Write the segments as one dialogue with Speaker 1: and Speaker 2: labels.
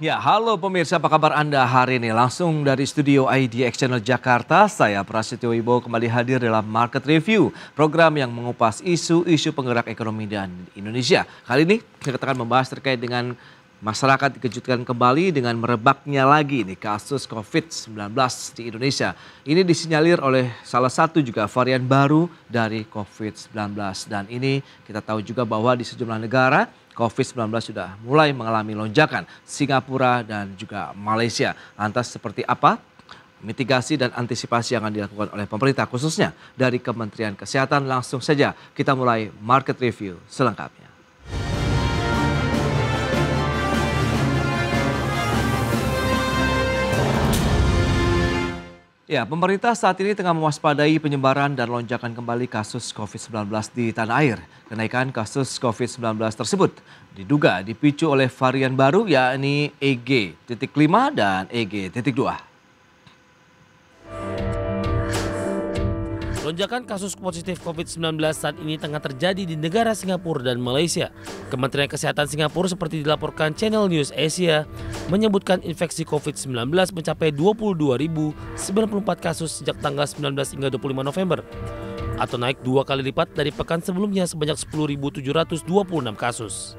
Speaker 1: Ya, halo pemirsa, apa kabar Anda hari ini? Langsung dari studio IDX Channel Jakarta, saya Prasetyo Wibowo kembali hadir dalam Market Review, program yang mengupas isu-isu penggerak ekonomi dan Indonesia. Kali ini kita akan membahas terkait dengan masyarakat dikejutkan kembali dengan merebaknya lagi nih kasus COVID-19 di Indonesia. Ini disinyalir oleh salah satu juga varian baru dari COVID-19 dan ini kita tahu juga bahwa di sejumlah negara COVID-19 sudah mulai mengalami lonjakan Singapura dan juga Malaysia. Lantas seperti apa mitigasi dan antisipasi yang akan dilakukan oleh pemerintah khususnya dari Kementerian Kesehatan langsung saja kita mulai market review selengkapnya. Ya, pemerintah saat ini tengah mewaspadai penyebaran dan lonjakan kembali kasus COVID-19 di tanah air. Kenaikan kasus COVID-19 tersebut diduga dipicu oleh varian baru yakni EG.5 dan EG.2.
Speaker 2: Lonjakan kasus positif COVID-19 saat ini tengah terjadi di negara Singapura dan Malaysia. Kementerian Kesehatan Singapura seperti dilaporkan Channel News Asia menyebutkan infeksi COVID-19 mencapai 22.094 kasus sejak tanggal 19 hingga 25 November atau naik dua kali lipat dari pekan sebelumnya sebanyak 10.726 kasus.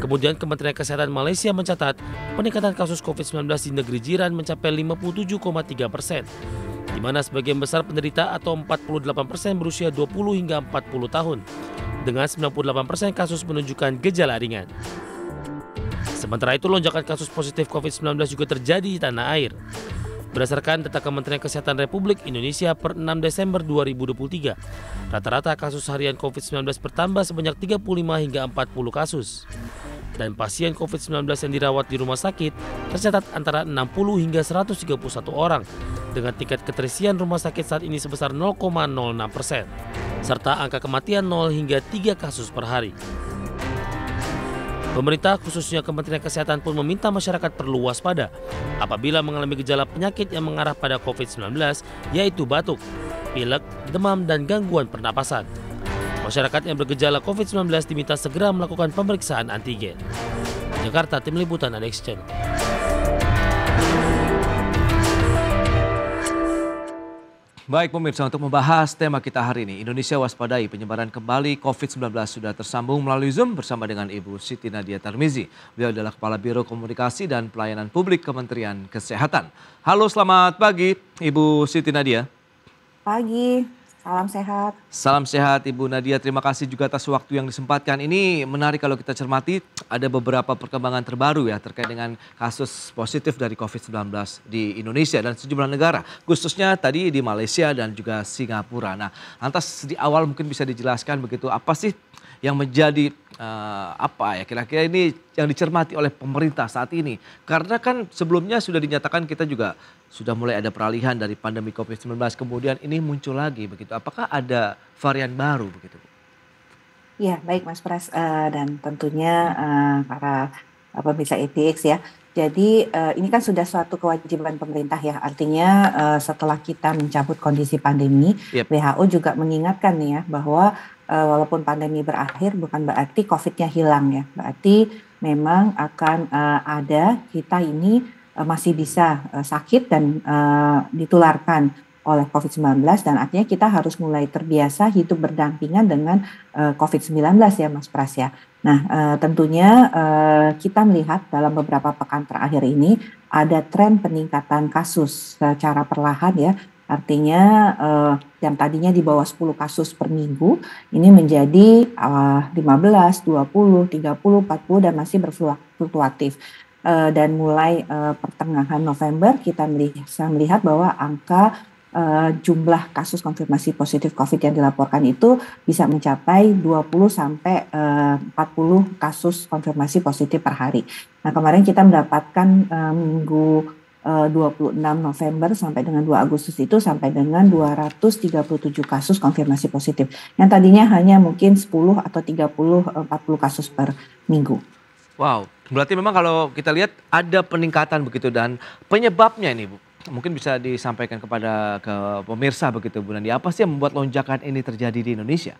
Speaker 2: Kemudian Kementerian Kesehatan Malaysia mencatat peningkatan kasus COVID-19 di negeri jiran mencapai 57,3 persen di mana sebagian besar penderita atau 48% persen berusia 20 hingga 40 tahun, dengan 98% persen kasus menunjukkan gejala ringan. Sementara itu, lonjakan kasus positif COVID-19 juga terjadi di tanah air. Berdasarkan data Kementerian Kesehatan Republik Indonesia per 6 Desember 2023, rata-rata kasus harian COVID-19 bertambah sebanyak 35 hingga 40 kasus. Dan pasien COVID-19 yang dirawat di rumah sakit tercatat antara 60 hingga 131 orang, dengan tingkat keterisian rumah sakit saat ini sebesar 0,06 persen, serta angka kematian 0 hingga 3 kasus per hari. Pemerintah khususnya Kementerian Kesehatan pun meminta masyarakat perlu waspada apabila mengalami gejala penyakit yang mengarah pada COVID-19 yaitu batuk, pilek, demam, dan gangguan pernapasan. Masyarakat yang bergejala COVID-19 diminta segera melakukan pemeriksaan antigen. Jakarta, Tim Liputan Alex Channel.
Speaker 1: Baik pemirsa, untuk membahas tema kita hari ini, Indonesia waspadai penyebaran kembali COVID-19 sudah tersambung melalui Zoom bersama dengan Ibu Siti Nadia Tarmizi. Beliau adalah Kepala Biro Komunikasi dan Pelayanan Publik Kementerian Kesehatan. Halo, selamat pagi Ibu Siti Nadia.
Speaker 3: Pagi. Salam sehat.
Speaker 1: Salam sehat Ibu Nadia, terima kasih juga atas waktu yang disempatkan. Ini menarik kalau kita cermati ada beberapa perkembangan terbaru ya terkait dengan kasus positif dari COVID-19 di Indonesia dan sejumlah negara. Khususnya tadi di Malaysia dan juga Singapura. Nah lantas di awal mungkin bisa dijelaskan begitu apa sih yang menjadi uh, apa ya kira-kira ini yang dicermati oleh pemerintah saat ini? Karena kan sebelumnya sudah dinyatakan kita juga sudah mulai ada peralihan dari pandemi Covid-19 kemudian ini muncul lagi begitu. Apakah ada varian baru begitu?
Speaker 3: Ya, baik Mas Pras uh, dan tentunya uh, para pemirsa EPX ya. Jadi uh, ini kan sudah suatu kewajiban pemerintah ya. Artinya uh, setelah kita mencabut kondisi pandemi, yep. WHO juga mengingatkan nih ya bahwa uh, walaupun pandemi berakhir bukan berarti COVID-nya hilang ya. Berarti memang akan uh, ada kita ini uh, masih bisa uh, sakit dan uh, ditularkan oleh COVID-19 dan artinya kita harus mulai terbiasa hidup berdampingan dengan uh, COVID-19 ya Mas Pras ya. Nah uh, tentunya uh, kita melihat dalam beberapa pekan terakhir ini ada tren peningkatan kasus secara perlahan ya Artinya uh, yang tadinya di bawah 10 kasus per minggu ini menjadi uh, 15, 20, 30, 40 dan masih berfluktuatif. Uh, dan mulai uh, pertengahan November kita bisa melihat bahwa angka uh, jumlah kasus konfirmasi positif COVID yang dilaporkan itu bisa mencapai 20 sampai uh, 40 kasus konfirmasi positif per hari. Nah, kemarin kita mendapatkan uh, minggu 26 eh, November sampai dengan 2 Agustus itu sampai dengan 237 kasus konfirmasi positif. Yang tadinya hanya mungkin 10 atau 30 40 eh, kasus per minggu.
Speaker 1: Wow, berarti memang kalau kita lihat ada peningkatan begitu dan penyebabnya ini Bu mungkin bisa disampaikan kepada ke pemirsa begitu Bu Nandi. Apa sih yang membuat lonjakan ini terjadi di Indonesia?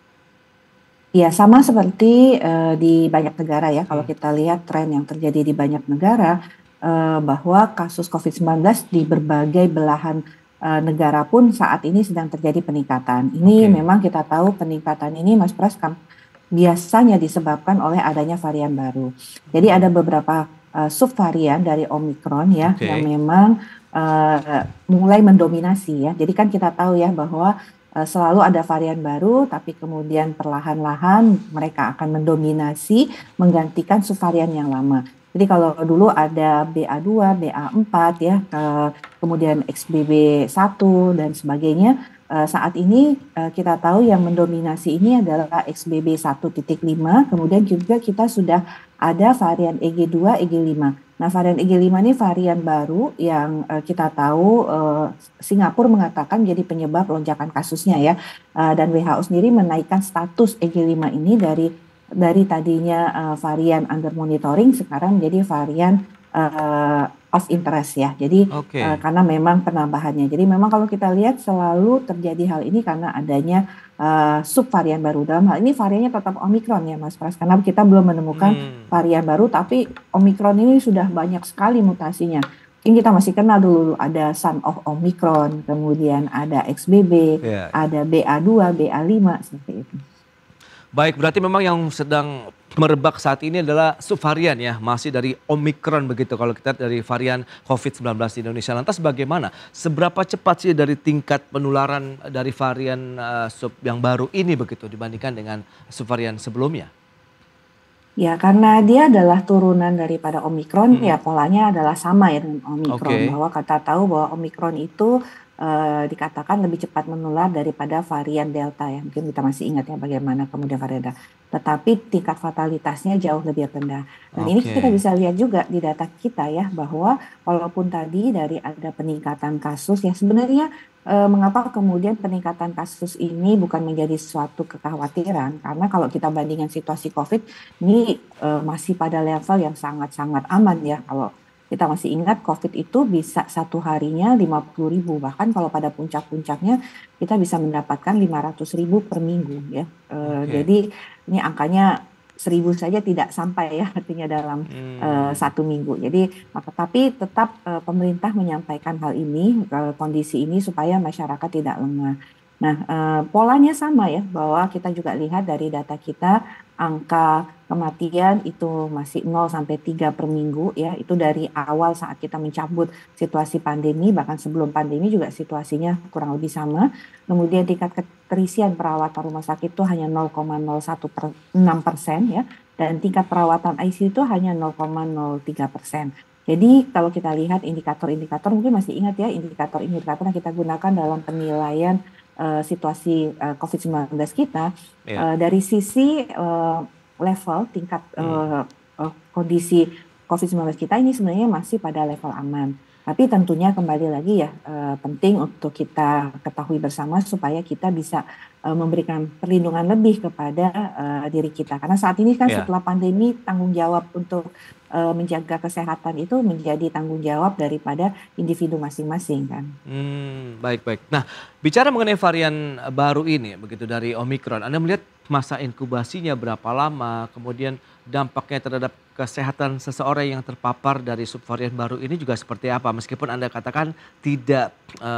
Speaker 3: Ya sama seperti uh, di banyak negara ya. Kalau hmm. kita lihat tren yang terjadi di banyak negara, Eh, bahwa kasus COVID-19 di berbagai belahan eh, negara pun saat ini sedang terjadi peningkatan. Ini okay. memang kita tahu peningkatan ini Mas Pras biasanya disebabkan oleh adanya varian baru. Jadi ada beberapa uh, subvarian dari Omicron ya okay. yang memang uh, mulai mendominasi ya. Jadi kan kita tahu ya bahwa selalu ada varian baru tapi kemudian perlahan-lahan mereka akan mendominasi menggantikan subvarian yang lama. Jadi kalau dulu ada BA2, BA4 ya, eh, kemudian XBB1 dan sebagainya, eh, saat ini eh, kita tahu yang mendominasi ini adalah XBB 1.5, kemudian juga kita sudah ada varian EG2, EG5. Nah, varian EG5 ini varian baru yang kita tahu Singapura mengatakan jadi penyebab lonjakan kasusnya ya. Dan WHO sendiri menaikkan status EG5 ini dari dari tadinya uh, varian under monitoring sekarang jadi varian uh, of interest ya. Jadi okay. uh, eh, karena memang penambahannya. Jadi memang kalau kita lihat selalu terjadi hal ini karena adanya uh, subvarian baru. Dalam hal ini variannya tetap omikron ya Mas Pras. Karena kita belum menemukan hmm. varian baru tapi omikron ini sudah banyak sekali mutasinya. Ini kita masih kenal dulu ada Sun of Omicron, kemudian ada XBB, yeah. ada BA2, BA5 seperti itu.
Speaker 1: Baik, berarti memang yang sedang merebak saat ini adalah subvarian ya, masih dari Omikron begitu kalau kita dari varian COVID-19 di Indonesia. Lantas bagaimana? Seberapa cepat sih dari tingkat penularan dari varian uh, sub yang baru ini begitu dibandingkan dengan subvarian sebelumnya?
Speaker 3: Ya, karena dia adalah turunan daripada Omikron, hmm. ya polanya adalah sama ya dengan Omikron. Okay. Bahwa kata tahu bahwa Omikron itu Eh, dikatakan lebih cepat menular daripada varian Delta ya. Mungkin kita masih ingat ya bagaimana kemudian varian Delta. Tetapi tingkat fatalitasnya jauh lebih rendah. Dan okay. ini kita bisa lihat juga di data kita ya bahwa walaupun tadi dari ada peningkatan kasus ya sebenarnya eh, mengapa kemudian peningkatan kasus ini bukan menjadi suatu kekhawatiran karena kalau kita bandingkan situasi Covid ini eh, masih pada level yang sangat-sangat aman ya kalau kita masih ingat COVID itu bisa satu harinya 50 ribu bahkan kalau pada puncak-puncaknya kita bisa mendapatkan 500 ribu per minggu ya uh, eh, okay. jadi ini angkanya seribu saja tidak sampai ya artinya dalam hmm. uh, satu minggu. Jadi tapi tetap uh, pemerintah menyampaikan hal ini uh, kondisi ini supaya masyarakat tidak lengah. Nah uh, polanya sama ya bahwa kita juga lihat dari data kita angka kematian itu masih 0 sampai 3 per minggu ya. Itu dari awal saat kita mencabut situasi pandemi bahkan sebelum pandemi juga situasinya kurang lebih sama. Kemudian tingkat keterisian perawatan rumah sakit itu hanya 0,01 per 6 persen ya dan tingkat perawatan ICU itu hanya 0,03 persen. Jadi kalau kita lihat indikator-indikator mungkin masih ingat ya indikator-indikator yang kita gunakan dalam penilaian uh, situasi uh, eh, COVID-19 kita yeah. Iya. uh, dari sisi uh, level tingkat hmm. uh, uh, kondisi COVID-19 kita ini sebenarnya masih pada level aman. Tapi tentunya kembali lagi ya eh, penting untuk kita ketahui bersama supaya kita bisa eh, memberikan perlindungan lebih kepada eh, diri kita. Karena saat ini kan yeah. setelah pandemi tanggung jawab untuk menjaga kesehatan itu menjadi tanggung jawab daripada individu masing-masing kan.
Speaker 1: Hmm, baik baik. Nah bicara mengenai varian baru ini begitu dari Omikron, Anda melihat masa inkubasinya berapa lama, kemudian dampaknya terhadap kesehatan seseorang yang terpapar dari subvarian baru ini juga seperti apa? Meskipun Anda katakan tidak e,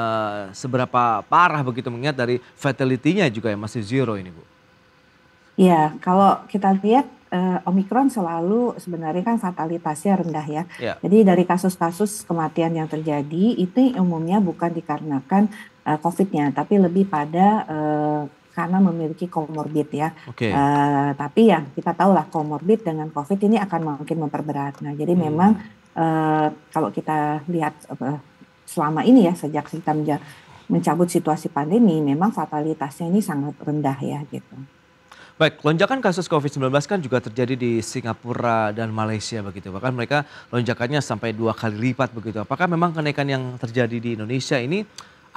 Speaker 1: seberapa parah begitu mengingat dari fatality-nya juga yang masih zero ini Bu.
Speaker 3: Ya, kalau kita lihat e, eh, Omikron selalu sebenarnya kan fatalitasnya rendah ya. ya. Jadi dari kasus-kasus kematian yang terjadi itu umumnya bukan dikarenakan e, COVID-nya, tapi lebih pada e, karena memiliki komorbid ya. Okay. Uh, eh, tapi ya kita tahu lah komorbid dengan COVID ini akan mungkin memperberat. Nah jadi hmm. memang uh, kalau kita lihat uh, selama ini ya sejak kita mencabut situasi pandemi, memang fatalitasnya ini sangat rendah ya gitu.
Speaker 1: Baik, lonjakan kasus COVID-19 kan juga terjadi di Singapura dan Malaysia begitu. Bahkan mereka lonjakannya sampai dua kali lipat begitu. Apakah memang kenaikan yang terjadi di Indonesia ini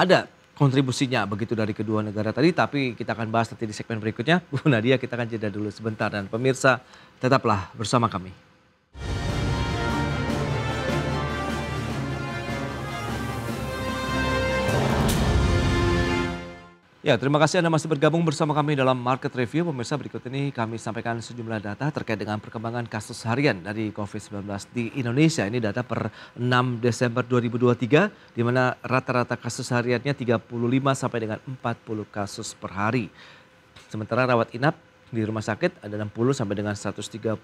Speaker 1: ada kontribusinya begitu dari kedua negara tadi. Tapi kita akan bahas nanti di segmen berikutnya. Bu Nadia kita akan jeda dulu sebentar dan pemirsa tetaplah bersama kami. Ya, terima kasih Anda masih bergabung bersama kami dalam Market Review. Pemirsa berikut ini kami sampaikan sejumlah data terkait dengan perkembangan kasus harian dari COVID-19 di Indonesia. Ini data per 6 Desember 2023 di mana rata-rata kasus hariannya 35 sampai dengan 40 kasus per hari. Sementara rawat inap di rumah sakit ada 60 sampai dengan 131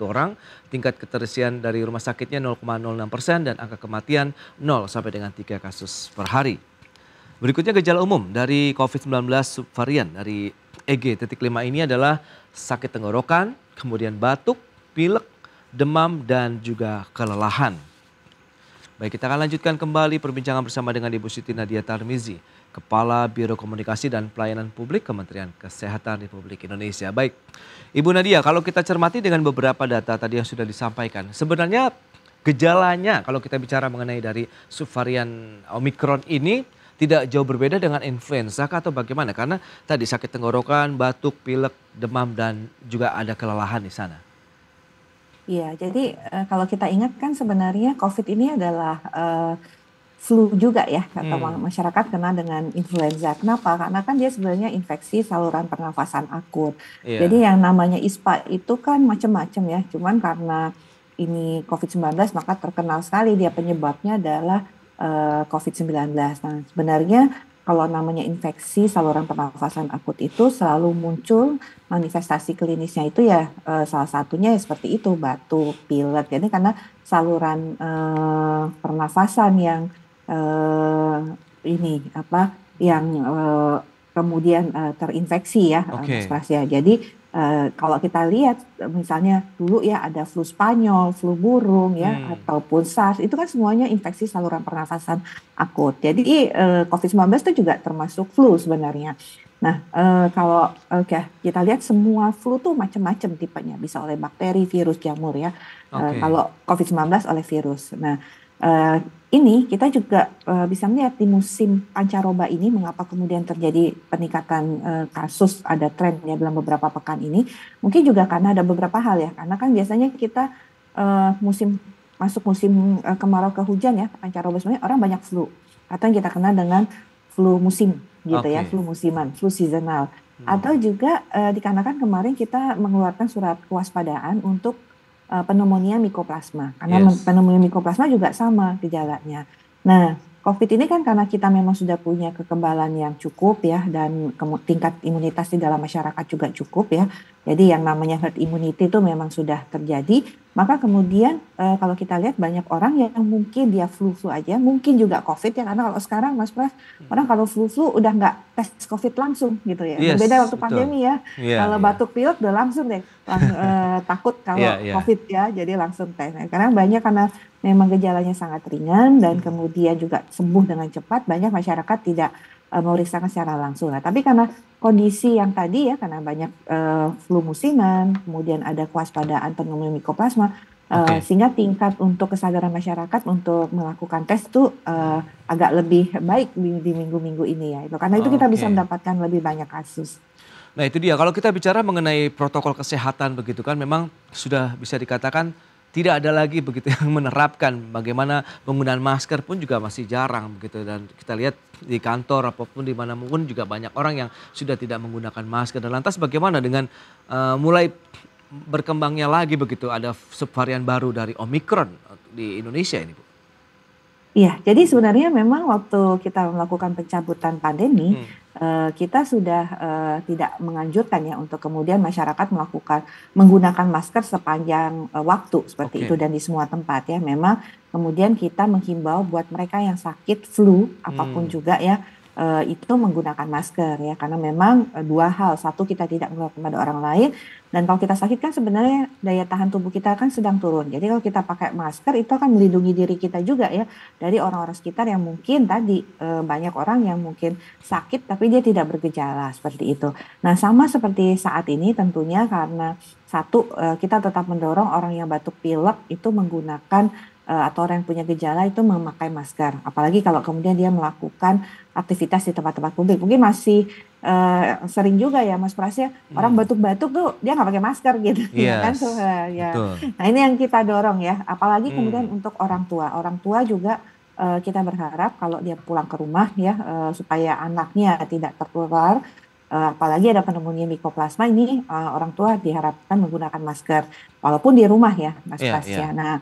Speaker 1: orang. Tingkat keterisian dari rumah sakitnya 0,06 persen dan angka kematian 0 sampai dengan 3 kasus per hari. Berikutnya gejala umum dari COVID-19 subvarian dari EG.5 ini adalah sakit tenggorokan, kemudian batuk, pilek, demam, dan juga kelelahan. Baik, kita akan lanjutkan kembali perbincangan bersama dengan Ibu Siti Nadia Tarmizi, Kepala Biro Komunikasi dan Pelayanan Publik Kementerian Kesehatan Republik Indonesia. Baik, Ibu Nadia, kalau kita cermati dengan beberapa data tadi yang sudah disampaikan, sebenarnya gejalanya kalau kita bicara mengenai dari subvarian Omicron ini tidak jauh berbeda dengan influenza atau bagaimana? Karena tadi sakit tenggorokan, batuk, pilek, demam dan juga ada kelelahan di sana.
Speaker 3: Iya, jadi uh, kalau kita ingat kan sebenarnya COVID ini adalah uh, flu juga ya kata hmm. masyarakat kena dengan influenza. Kenapa? Karena kan dia sebenarnya infeksi saluran pernafasan akut. Iya. Jadi yang namanya ISPA itu kan macam-macam ya. Cuman karena ini COVID-19 maka terkenal sekali dia penyebabnya adalah uh, eh, COVID-19. Nah, sebenarnya kalau namanya infeksi saluran pernafasan akut itu selalu muncul manifestasi klinisnya itu ya uh, salah satunya ya seperti itu batu, pilek. Jadi karena saluran uh, pernafasan yang uh, ini apa yang uh, kemudian uh, terinfeksi ya okay. Mas ya. Jadi Uh, kalau kita lihat misalnya dulu ya ada flu Spanyol, flu burung ya hmm. ataupun SARS itu kan semuanya infeksi saluran pernafasan akut. Jadi uh, eh, COVID-19 itu juga termasuk flu sebenarnya. Nah, eh, kalau oke kita lihat semua flu tuh macam-macam tipenya, bisa oleh bakteri, virus, jamur ya. Eh, okay. kalau COVID-19 oleh virus. Nah, eh, ini kita juga uh, bisa melihat di musim pancaroba ini mengapa kemudian terjadi peningkatan uh, kasus ada tren ya dalam beberapa pekan ini mungkin juga karena ada beberapa hal ya karena kan biasanya kita uh, musim masuk musim uh, kemarau ke hujan ya pancaroba sebenarnya orang banyak flu atau yang kita kenal dengan flu musim gitu okay. ya flu musiman, flu seasonal. Hmm. Atau juga uh, dikarenakan kemarin kita mengeluarkan surat kewaspadaan untuk uh, pneumonia mikoplasma karena yes. pneumonia mikoplasma juga sama gejalanya. Nah, COVID ini kan karena kita memang sudah punya kekebalan yang cukup ya dan tingkat imunitas di dalam masyarakat juga cukup ya. Jadi yang namanya herd immunity itu memang sudah terjadi. Maka kemudian e, kalau kita lihat banyak orang yang mungkin dia flu-flu aja, mungkin juga COVID ya karena kalau sekarang Mas Pras hmm. orang kalau flu-flu udah nggak tes COVID langsung gitu ya. Yes, Beda waktu betul. pandemi ya. Yeah, kalau yeah. batuk pilek udah langsung deh lang, e, takut kalau yeah, yeah. COVID ya, jadi langsung tes. Nah, karena banyak karena memang gejalanya sangat ringan dan hmm. kemudian juga sembuh dengan cepat, banyak masyarakat tidak uh, eh, memeriksakan secara langsung Nah, Tapi karena kondisi yang tadi ya, karena banyak uh, flu musiman, kemudian ada kewaspadaan penemuan mikoplasma, eh, okay. uh, sehingga tingkat untuk kesadaran masyarakat untuk melakukan tes itu uh, agak lebih baik di, minggu-minggu ini ya. Itu karena itu kita bisa mendapatkan lebih banyak kasus.
Speaker 1: Nah itu dia, kalau kita bicara mengenai protokol kesehatan begitu kan memang sudah bisa dikatakan tidak ada lagi begitu yang menerapkan bagaimana penggunaan masker pun juga masih jarang begitu dan kita lihat di kantor apapun di mana pun juga banyak orang yang sudah tidak menggunakan masker dan lantas bagaimana dengan uh, mulai berkembangnya lagi begitu ada subvarian baru dari Omikron di Indonesia ini Bu?
Speaker 3: Iya, jadi sebenarnya memang waktu kita melakukan pencabutan pandemi, hmm Eh, kita sudah uh, tidak menganjurkan ya untuk kemudian masyarakat melakukan menggunakan masker sepanjang uh, waktu seperti okay. itu dan di semua tempat ya. Memang kemudian kita menghimbau buat mereka yang sakit flu apapun hmm. juga ya uh, itu menggunakan masker ya karena memang uh, dua hal satu kita tidak menular kepada orang lain dan kalau kita sakit kan sebenarnya daya tahan tubuh kita kan sedang turun jadi kalau kita pakai masker itu akan melindungi diri kita juga ya dari orang-orang sekitar yang mungkin tadi uh, banyak orang yang mungkin sakit tapi dia tidak bergejala seperti itu nah sama seperti saat ini tentunya karena satu kita tetap mendorong orang yang batuk pilek itu menggunakan Eh, atau orang yang punya gejala itu memakai masker. Apalagi kalau kemudian dia melakukan aktivitas di tempat-tempat publik. Mungkin masih uh, sering juga ya Mas Pras ya, hmm. orang batuk-batuk tuh dia nggak pakai masker gitu. Yes. Iya kan? So, ya. Nah ini yang kita dorong ya. Apalagi hmm. kemudian untuk orang tua. Orang tua juga uh, kita berharap kalau dia pulang ke rumah ya uh, supaya anaknya tidak tertular Eh, apalagi ada pneumonia mikoplasma ini uh, orang tua diharapkan menggunakan masker walaupun di rumah ya mas yeah, yeah. Iya. Nah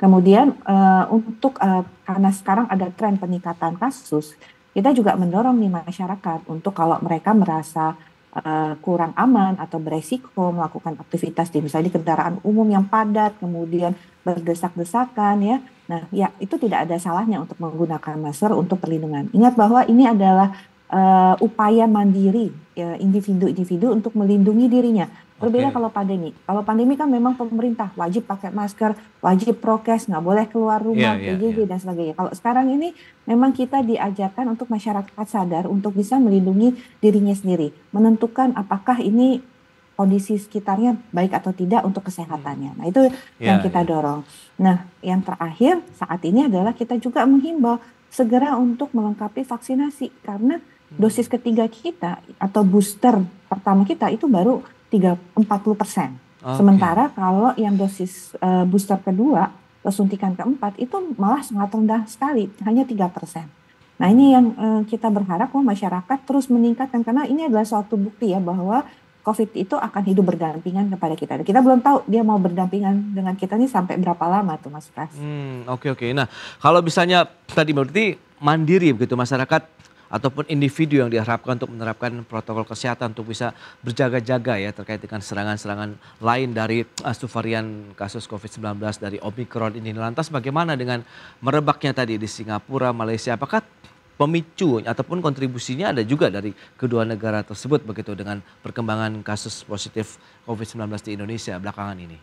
Speaker 3: kemudian uh, untuk uh, karena sekarang ada tren peningkatan kasus, kita juga mendorong nih masyarakat untuk kalau mereka merasa uh, kurang aman atau beresiko melakukan aktivitas di misalnya di kendaraan umum yang padat, kemudian berdesak-desakan ya. Nah, ya itu tidak ada salahnya untuk menggunakan masker untuk perlindungan. Ingat bahwa ini adalah uh, upaya mandiri individu ya, individu-individu untuk melindungi dirinya. Berbeda okay. kalau pandemi. Kalau pandemi kan memang pemerintah wajib pakai masker, wajib prokes, nggak boleh keluar rumah, yeah, yeah, yeah. dan sebagainya. Kalau sekarang ini memang kita diajarkan untuk masyarakat sadar untuk bisa melindungi dirinya sendiri, menentukan apakah ini kondisi sekitarnya baik atau tidak untuk kesehatannya. Nah, itu yeah, hmm. yang iya, kita iya. dorong. Nah, yang terakhir saat ini adalah kita juga menghimbau segera untuk melengkapi vaksinasi karena Hmm. Dosis ketiga kita atau booster pertama kita itu baru 3 40 persen. Okay. Sementara kalau yang dosis uh, booster kedua kesuntikan suntikan keempat itu malah sangat rendah sekali, hanya 3 persen. Nah ini yang uh, kita berharap bahwa masyarakat terus meningkatkan karena ini adalah suatu bukti ya bahwa COVID itu akan hidup berdampingan kepada kita. Kita belum tahu dia mau berdampingan dengan kita ini sampai berapa lama tuh Mas Pras.
Speaker 1: Hmm, oke okay, oke. Okay. Nah, kalau misalnya tadi berarti mandiri begitu masyarakat ataupun individu yang diharapkan untuk menerapkan protokol kesehatan untuk bisa berjaga-jaga ya terkait dengan serangan-serangan lain dari uh, subvarian kasus COVID-19 dari Omicron ini. Lantas bagaimana dengan merebaknya tadi di Singapura, Malaysia? Apakah pemicu ataupun kontribusinya ada juga dari kedua negara tersebut begitu dengan perkembangan kasus positif COVID-19 di Indonesia belakangan ini?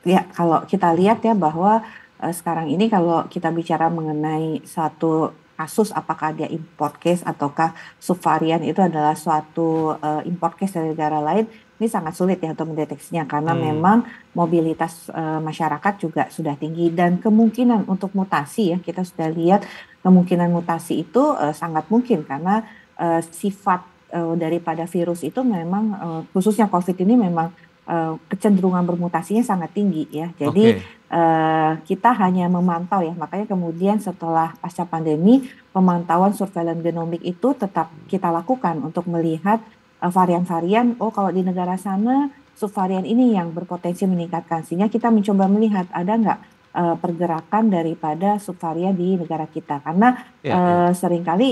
Speaker 3: Ya, kalau kita lihat ya bahwa Eh, sekarang ini kalau kita bicara mengenai satu kasus apakah dia import case ataukah subvarian itu adalah suatu uh, import case dari negara lain ini sangat sulit ya untuk mendeteksinya karena hmm. memang mobilitas uh, masyarakat juga sudah tinggi dan kemungkinan untuk mutasi ya kita sudah lihat kemungkinan mutasi itu uh, sangat mungkin karena uh, sifat uh, daripada virus itu memang uh, khususnya COVID ini memang uh, kecenderungan bermutasinya sangat tinggi ya. Jadi okay. uh, eh, kita hanya memantau ya. Makanya kemudian setelah pasca pandemi pemantauan surveillance genomik itu tetap kita lakukan untuk melihat eh, varian-varian. Uh, oh kalau di negara sana subvarian ini yang berpotensi meningkatkan. Sehingga kita mencoba melihat ada nggak uh, pergerakan daripada subvarian di negara kita. Karena yeah, ya, uh, yeah. seringkali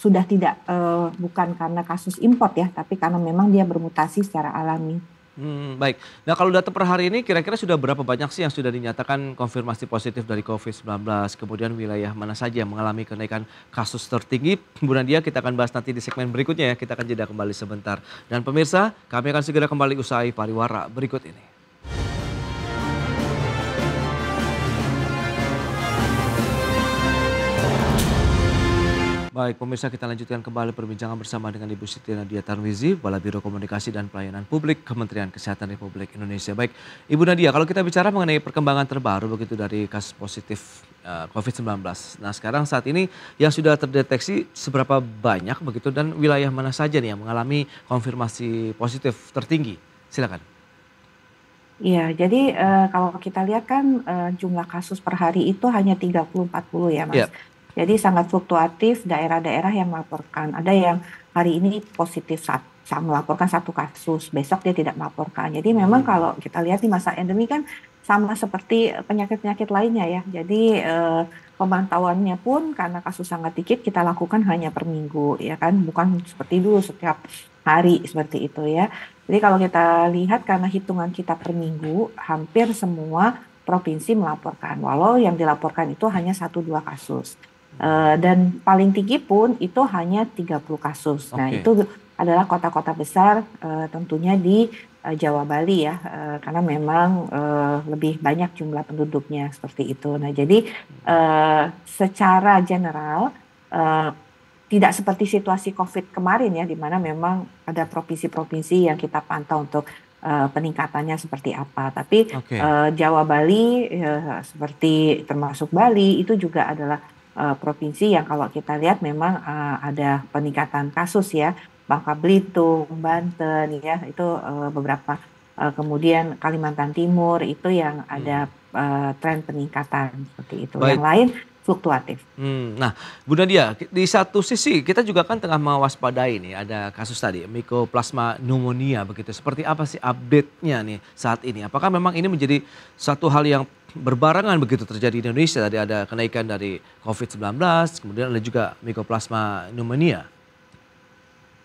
Speaker 3: sudah tidak uh, bukan karena kasus import ya, tapi karena memang dia bermutasi secara alami.
Speaker 1: Hmm, baik. Nah kalau data per hari ini kira-kira sudah berapa banyak sih yang sudah dinyatakan konfirmasi positif dari COVID-19? Kemudian wilayah mana saja yang mengalami kenaikan kasus tertinggi? Bu Nadia kita akan bahas nanti di segmen berikutnya ya. Kita akan jeda kembali sebentar. Dan pemirsa kami akan segera kembali usai pariwara berikut ini. Baik, pemirsa kita lanjutkan kembali perbincangan bersama dengan Ibu Siti Nadia Tarwizi, Kepala Biro Komunikasi dan Pelayanan Publik Kementerian Kesehatan Republik Indonesia. Baik, Ibu Nadia, kalau kita bicara mengenai perkembangan terbaru begitu dari kasus positif eh, COVID-19. Nah, sekarang saat ini yang sudah terdeteksi seberapa banyak begitu dan wilayah mana saja nih yang mengalami konfirmasi positif tertinggi? Silakan.
Speaker 3: Iya, jadi uh, kalau kita lihat kan uh, jumlah kasus per hari itu hanya 30-40 ya, Mas. Yeah jadi sangat fluktuatif daerah-daerah yang melaporkan. Ada yang hari ini positif satu melaporkan satu kasus, besok dia tidak melaporkan. Jadi hmm. memang kalau kita lihat di masa endemi kan sama seperti penyakit-penyakit lainnya ya. Jadi eh, pemantauannya pun karena kasus sangat dikit kita lakukan hanya per minggu ya kan, bukan seperti dulu setiap hari seperti itu ya. Jadi kalau kita lihat karena hitungan kita per minggu hampir semua provinsi melaporkan, walau yang dilaporkan itu hanya satu dua kasus. Eh, dan paling tinggi pun itu hanya 30 kasus. Okay. Nah, itu adalah kota-kota besar uh, tentunya di uh, Jawa Bali ya uh, karena memang uh, lebih banyak jumlah penduduknya seperti itu. Nah, jadi uh, secara general uh, tidak seperti situasi Covid kemarin ya di mana memang ada provinsi-provinsi yang kita pantau untuk uh, peningkatannya seperti apa. Tapi okay. uh, Jawa Bali uh, seperti termasuk Bali itu juga adalah uh, provinsi yang kalau kita lihat memang uh, ada peningkatan kasus ya Bangka Belitung, Banten ya itu uh, beberapa uh, kemudian Kalimantan Timur itu yang ada uh, tren peningkatan seperti itu. Baik. Yang lain fluktuatif.
Speaker 1: Hmm, nah, Bu Nadia, di satu sisi kita juga kan tengah mewaspadai nih ada kasus tadi mikoplasma pneumonia begitu. Seperti apa sih update-nya nih saat ini? Apakah memang ini menjadi satu hal yang berbarengan begitu terjadi di Indonesia. Tadi ada kenaikan dari COVID-19, kemudian ada juga Mycoplasma pneumonia.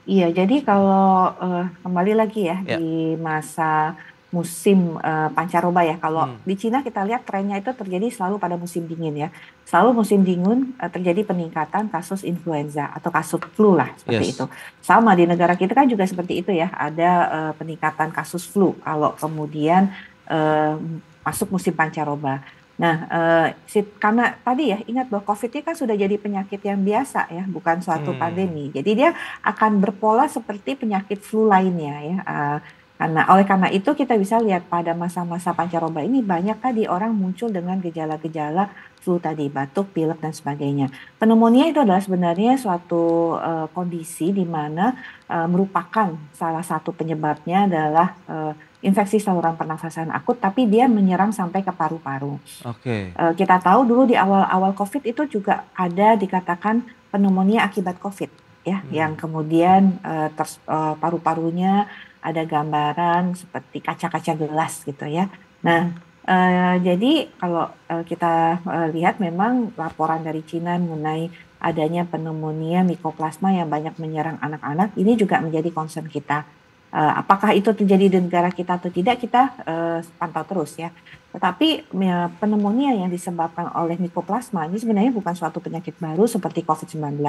Speaker 3: Iya, jadi kalau uh, kembali lagi ya ya di masa musim uh, pancaroba ya. Kalau hmm. di Cina kita lihat trennya itu terjadi selalu pada musim dingin ya. Selalu musim dingin uh, terjadi peningkatan kasus influenza atau kasus flu lah seperti yes. itu. Sama di negara kita kan juga seperti itu ya. Ada uh, peningkatan kasus flu. Kalau kemudian uh, masuk musim pancaroba. Nah, eh, si, karena tadi ya ingat bahwa COVID ini kan sudah jadi penyakit yang biasa ya, bukan suatu hmm. pandemi. Jadi dia akan berpola seperti penyakit flu lainnya ya. Eh, karena oleh karena itu kita bisa lihat pada masa-masa pancaroba ini banyak tadi orang muncul dengan gejala-gejala flu tadi, batuk, pilek dan sebagainya. Pneumonia itu adalah sebenarnya suatu uh, kondisi di mana uh, merupakan salah satu penyebabnya adalah uh, infeksi saluran pernafasan akut, tapi dia menyerang sampai ke paru-paru.
Speaker 1: Oke. Okay. Eh,
Speaker 3: kita tahu dulu di awal-awal COVID itu juga ada dikatakan pneumonia akibat COVID, ya, hmm. yang kemudian eh, eh, paru-parunya ada gambaran seperti kaca-kaca gelas gitu ya. Nah, uh, jadi kalau uh, kita uh, lihat memang laporan dari Cina mengenai adanya pneumonia mikoplasma yang banyak menyerang anak-anak ini juga menjadi concern kita Eh, apakah itu terjadi di negara kita atau tidak kita uh, pantau terus ya. Tetapi ya, pneumonia yang disebabkan oleh mikoplasma ini sebenarnya bukan suatu penyakit baru seperti COVID-19.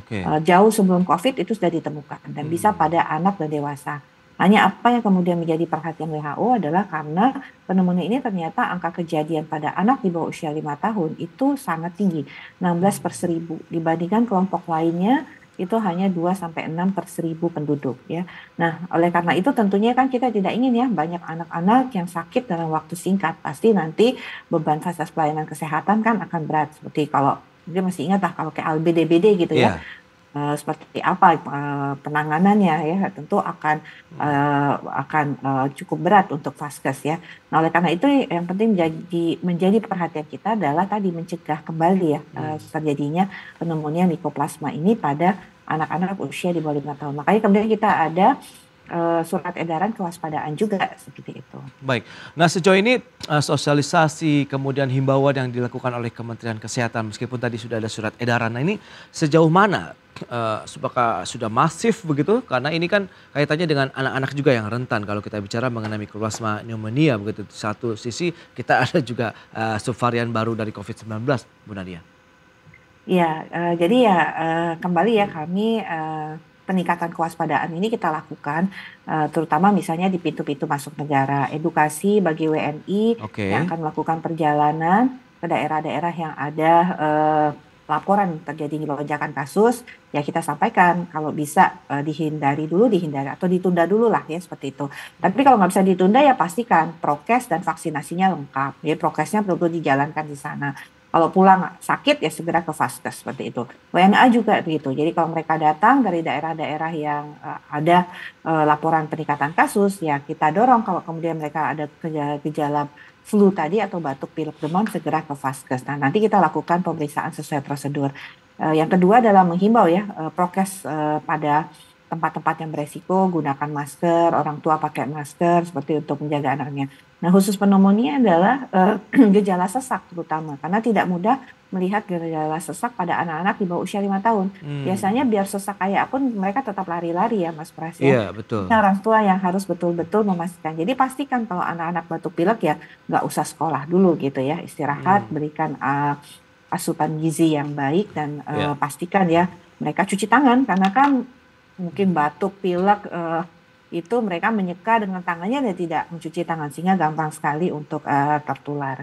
Speaker 3: Okay. Uh, jauh sebelum COVID itu sudah ditemukan dan hmm. bisa pada anak dan dewasa. Hanya apa yang kemudian menjadi perhatian WHO adalah karena pneumonia ini ternyata angka kejadian pada anak di bawah usia 5 tahun itu sangat tinggi, 16 per seribu dibandingkan kelompok lainnya itu hanya 2 sampai 6 per 1000 penduduk ya. Nah, oleh karena itu tentunya kan kita tidak ingin ya banyak anak-anak yang sakit dalam waktu singkat. Pasti nanti beban fasilitas pelayanan kesehatan kan akan berat seperti kalau dia masih ingat lah kalau kayak LBDBD gitu yeah. ya iya. Eh, seperti apa eh, penanganannya ya tentu akan uh, akan uh, cukup berat untuk vaskes ya. Nah oleh karena itu yang penting menjadi menjadi perhatian kita adalah tadi mencegah kembali ya uh, terjadinya pneumonia mikoplasma ini pada anak-anak usia di bawah lima tahun. Makanya kemudian kita ada surat edaran kewaspadaan juga seperti itu.
Speaker 1: Baik, nah sejauh ini sosialisasi kemudian himbauan yang dilakukan oleh Kementerian Kesehatan meskipun tadi sudah ada surat edaran, nah ini sejauh mana uh, sudah masif begitu? Karena ini kan kaitannya dengan anak-anak juga yang rentan kalau kita bicara mengenai mikroplasma pneumonia begitu. Satu sisi kita ada juga uh, subvarian baru dari COVID-19, Bu Nadia.
Speaker 3: Ya, uh, jadi ya uh, kembali ya kami uh, peningkatan kewaspadaan ini kita lakukan uh, terutama misalnya di pintu-pintu masuk negara, edukasi bagi WNI okay. yang akan melakukan perjalanan ke daerah-daerah yang ada uh, laporan terjadi lonjakan kasus, ya kita sampaikan kalau bisa uh, dihindari dulu, dihindari atau ditunda dulu lah ya seperti itu. Tapi kalau nggak bisa ditunda ya pastikan prokes dan vaksinasinya lengkap. Jadi ya, prokesnya perlu dijalankan di sana. Kalau pulang sakit ya segera ke vaskes seperti itu. WNA juga begitu. Jadi kalau mereka datang dari daerah-daerah yang uh, ada uh, laporan peningkatan kasus ya kita dorong kalau kemudian mereka ada gejala-gejala flu tadi atau batuk pilek demam segera ke vaskes. Nah, nanti kita lakukan pemeriksaan sesuai prosedur. Uh, yang kedua adalah menghimbau ya uh, prokes uh, pada tempat-tempat yang beresiko gunakan masker, orang tua pakai masker seperti untuk menjaga anaknya. Nah, khusus pneumonia adalah uh, gejala sesak terutama karena tidak mudah melihat gejala sesak pada anak-anak di bawah usia lima tahun. Hmm. Biasanya biar sesak kayak pun mereka tetap lari-lari ya, Mas Pras. Ya. Iya,
Speaker 1: betul. Nah, orang
Speaker 3: tua yang harus betul-betul memastikan. Jadi pastikan kalau anak-anak batuk pilek ya nggak usah sekolah dulu gitu ya, istirahat, hmm. berikan uh, asupan gizi yang baik dan uh, pastikan ya mereka cuci tangan karena kan mungkin batuk, pilek uh, itu mereka menyeka dengan tangannya dan tidak mencuci tangan sehingga gampang sekali untuk uh, tertular.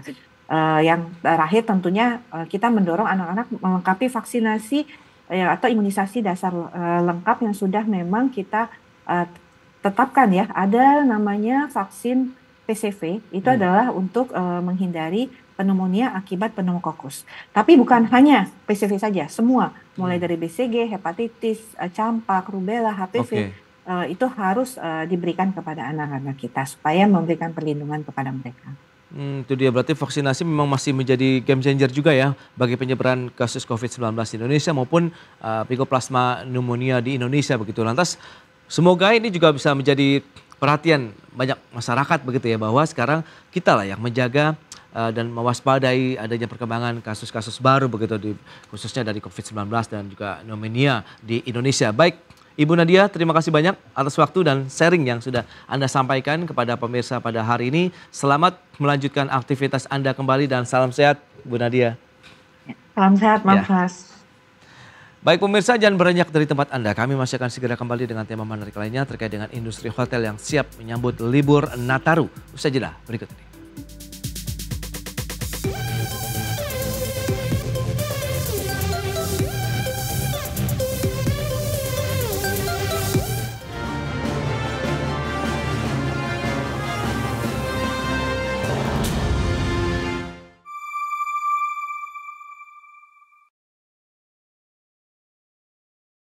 Speaker 3: Uh, yang terakhir tentunya uh, kita mendorong anak-anak melengkapi vaksinasi uh, atau imunisasi dasar uh, lengkap yang sudah memang kita uh, tetapkan ya. Ada namanya vaksin PCV itu hmm. adalah untuk uh, menghindari pneumonia akibat pneumokokus. Tapi bukan hanya PCV saja, semua mulai hmm. dari BCG, hepatitis, eh, campak, rubella, HPV. Okay. Eh, itu harus eh, diberikan kepada anak-anak kita supaya memberikan perlindungan kepada mereka.
Speaker 1: Hmm, itu dia berarti vaksinasi memang masih menjadi game changer juga ya bagi penyebaran kasus COVID-19 di Indonesia maupun uh, Mycoplasma pneumonia di Indonesia begitu. Lantas semoga ini juga bisa menjadi perhatian banyak masyarakat begitu ya bahwa sekarang kita lah yang menjaga Eh, dan mewaspadai adanya perkembangan kasus-kasus baru begitu di, khususnya dari COVID-19 dan juga pneumonia di Indonesia. Baik, Ibu Nadia, terima kasih banyak atas waktu dan sharing yang sudah Anda sampaikan kepada pemirsa pada hari ini. Selamat melanjutkan aktivitas Anda kembali dan salam sehat, Bu Nadia.
Speaker 3: Ya, salam sehat, Mas. Ya.
Speaker 1: Baik pemirsa, jangan beranjak dari tempat Anda. Kami masih akan segera kembali dengan tema menarik lainnya terkait dengan industri hotel yang siap menyambut libur Nataru. Usai jeda berikut ini.